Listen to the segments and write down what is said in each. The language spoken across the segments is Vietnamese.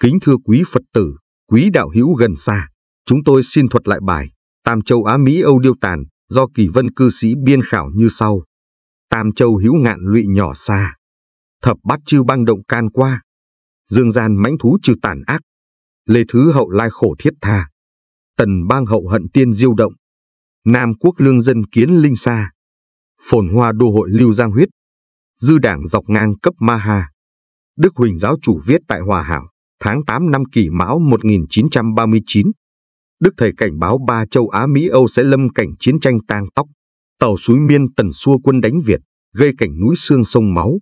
Kính thưa quý Phật tử, quý đạo hữu gần xa, chúng tôi xin thuật lại bài Tam Châu Á Mỹ Âu Điêu Tàn do kỳ vân cư sĩ biên khảo như sau. Tam Châu hữu ngạn lụy nhỏ xa, thập bát chư băng động can qua, dương gian mãnh thú trừ tàn ác, lê thứ hậu lai khổ thiết tha, tần bang hậu hận tiên diêu động, Nam quốc lương dân kiến linh xa, phồn hoa đô hội lưu giang huyết, dư đảng dọc ngang cấp ma hà. Đức Huỳnh giáo chủ viết tại Hòa Hảo, tháng 8 năm kỷ mão 1939. Đức thầy cảnh báo ba châu Á Mỹ Âu sẽ lâm cảnh chiến tranh tang tóc. Tàu suối miên tần xua quân đánh Việt, gây cảnh núi xương sông máu.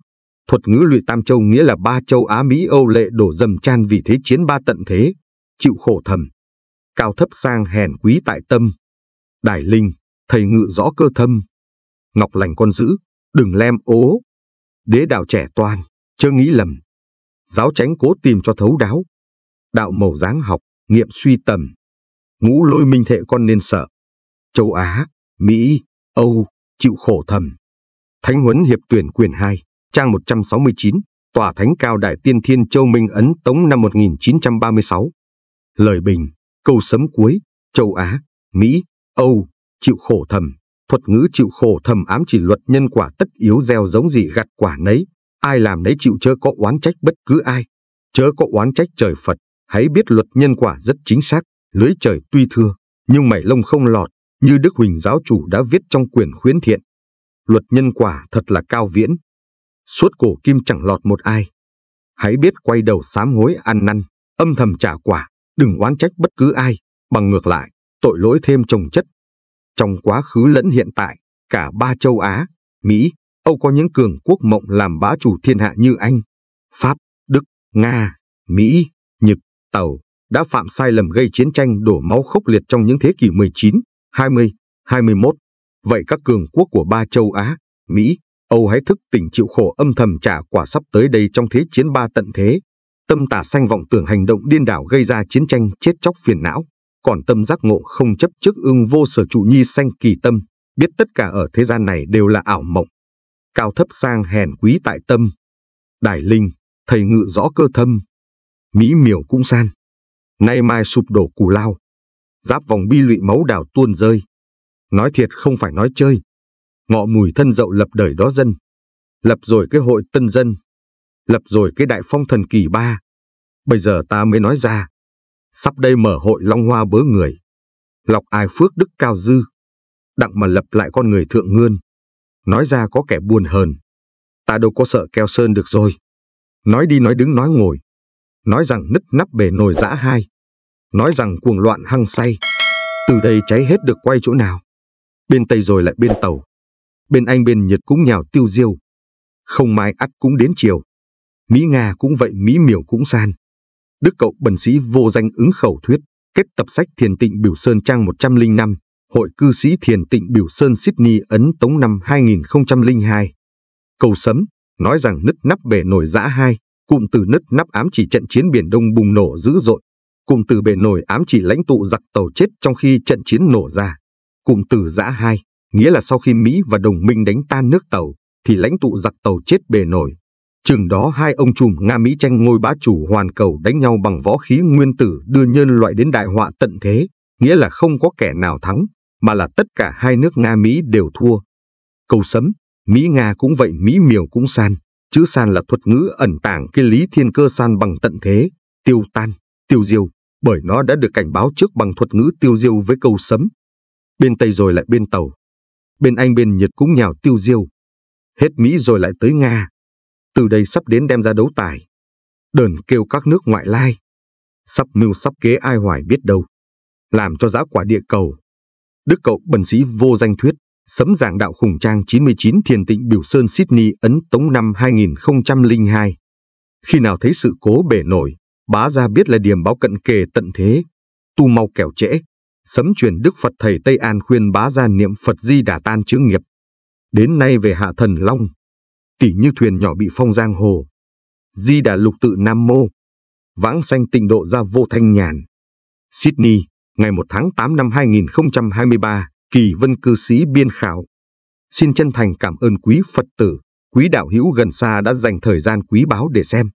Thuật ngữ lụy Tam Châu nghĩa là ba châu Á Mỹ Âu lệ đổ dầm chan vì thế chiến ba tận thế, chịu khổ thầm. Cao thấp sang hèn quý tại tâm, Đài Linh, thầy ngự rõ cơ thâm. Ngọc lành con giữ, đừng lem ố. Đế đạo trẻ toàn, chưa nghĩ lầm. Giáo tránh cố tìm cho thấu đáo. Đạo màu dáng học, nghiệm suy tầm. Ngũ lôi minh thệ con nên sợ. Châu Á, Mỹ, Âu, chịu khổ thầm. Thánh huấn hiệp tuyển quyền 2, trang 169, Tòa Thánh Cao Đại Tiên Thiên Châu Minh Ấn Tống năm 1936. Lời bình, câu sấm cuối, châu Á, Mỹ, Âu, chịu khổ thầm, thuật ngữ chịu khổ thầm ám chỉ luật nhân quả tất yếu gieo giống gì gặt quả nấy, ai làm nấy chịu chớ có oán trách bất cứ ai, chớ có oán trách trời Phật, hãy biết luật nhân quả rất chính xác, lưới trời tuy thưa, nhưng mảy lông không lọt, như Đức Huỳnh giáo chủ đã viết trong quyển khuyến thiện. Luật nhân quả thật là cao viễn, suốt cổ kim chẳng lọt một ai. Hãy biết quay đầu sám hối ăn năn, âm thầm trả quả, đừng oán trách bất cứ ai, bằng ngược lại, tội lỗi thêm trồng chất. Trong quá khứ lẫn hiện tại, cả ba châu Á, Mỹ, Âu có những cường quốc mộng làm bá chủ thiên hạ như Anh, Pháp, Đức, Nga, Mỹ, Nhật, Tàu đã phạm sai lầm gây chiến tranh đổ máu khốc liệt trong những thế kỷ 19, 20, 21. Vậy các cường quốc của ba châu Á, Mỹ, Âu hãy thức tỉnh chịu khổ âm thầm trả quả sắp tới đây trong thế chiến ba tận thế. Tâm tả sanh vọng tưởng hành động điên đảo gây ra chiến tranh chết chóc phiền não còn tâm giác ngộ không chấp trước ưng vô sở trụ nhi sanh kỳ tâm, biết tất cả ở thế gian này đều là ảo mộng. Cao thấp sang hèn quý tại tâm. đại linh, thầy ngự rõ cơ thâm. Mỹ miều cũng san. Nay mai sụp đổ cù lao. Giáp vòng bi lụy máu đào tuôn rơi. Nói thiệt không phải nói chơi. Ngọ mùi thân dậu lập đời đó dân. Lập rồi cái hội tân dân. Lập rồi cái đại phong thần kỳ ba. Bây giờ ta mới nói ra, Sắp đây mở hội long hoa bớ người. Lọc ai phước đức cao dư. Đặng mà lập lại con người thượng ngươn. Nói ra có kẻ buồn hờn. Ta đâu có sợ keo sơn được rồi. Nói đi nói đứng nói ngồi. Nói rằng nứt nắp bể nồi dã hai. Nói rằng cuồng loạn hăng say. Từ đây cháy hết được quay chỗ nào. Bên Tây rồi lại bên Tàu. Bên Anh bên Nhật cũng nhào tiêu diêu. Không mai ắt cũng đến chiều. Mỹ Nga cũng vậy Mỹ Miểu cũng san. Đức cậu bần sĩ vô danh ứng khẩu thuyết, kết tập sách Thiền Tịnh Biểu Sơn trang 105, Hội cư sĩ Thiền Tịnh Biểu Sơn Sydney ấn tống năm 2002. Cầu sấm, nói rằng nứt nắp bể nổi giã hai, cụm từ nứt nắp ám chỉ trận chiến Biển Đông bùng nổ dữ dội, cụm từ bể nổi ám chỉ lãnh tụ giặc tàu chết trong khi trận chiến nổ ra. Cụm từ giã hai, nghĩa là sau khi Mỹ và đồng minh đánh tan nước tàu, thì lãnh tụ giặc tàu chết bể nổi, Chừng đó hai ông chùm Nga Mỹ tranh ngôi bá chủ hoàn cầu đánh nhau bằng võ khí nguyên tử đưa nhân loại đến đại họa tận thế, nghĩa là không có kẻ nào thắng, mà là tất cả hai nước Nga Mỹ đều thua. Câu sấm, Mỹ-Nga cũng vậy Mỹ miều cũng san, chữ san là thuật ngữ ẩn tàng cái lý thiên cơ san bằng tận thế, tiêu tan, tiêu diêu, bởi nó đã được cảnh báo trước bằng thuật ngữ tiêu diêu với câu sấm. Bên Tây rồi lại bên Tàu. Bên Anh bên Nhật cũng nhào tiêu diêu. Hết Mỹ rồi lại tới Nga, từ đây sắp đến đem ra đấu tài. Đờn kêu các nước ngoại lai. Sắp mưu sắp kế ai hoài biết đâu. Làm cho giã quả địa cầu. Đức cậu bần sĩ vô danh thuyết, sấm giảng đạo khủng trang 99 thiền tịnh biểu sơn Sydney ấn tống năm 2002. Khi nào thấy sự cố bể nổi, bá ra biết là điểm báo cận kề tận thế. Tu mau kẻo trễ, sấm truyền Đức Phật Thầy Tây An khuyên bá ra niệm Phật Di Đà Tan chữ nghiệp. Đến nay về hạ thần Long, tỉ như thuyền nhỏ bị phong giang hồ. Di Đà Lục tự Nam Mô, vãng sanh tịnh độ ra vô thanh nhàn. Sydney, ngày 1 tháng 8 năm 2023, kỳ vân cư sĩ biên khảo. Xin chân thành cảm ơn quý Phật tử, quý đạo hữu gần xa đã dành thời gian quý báu để xem.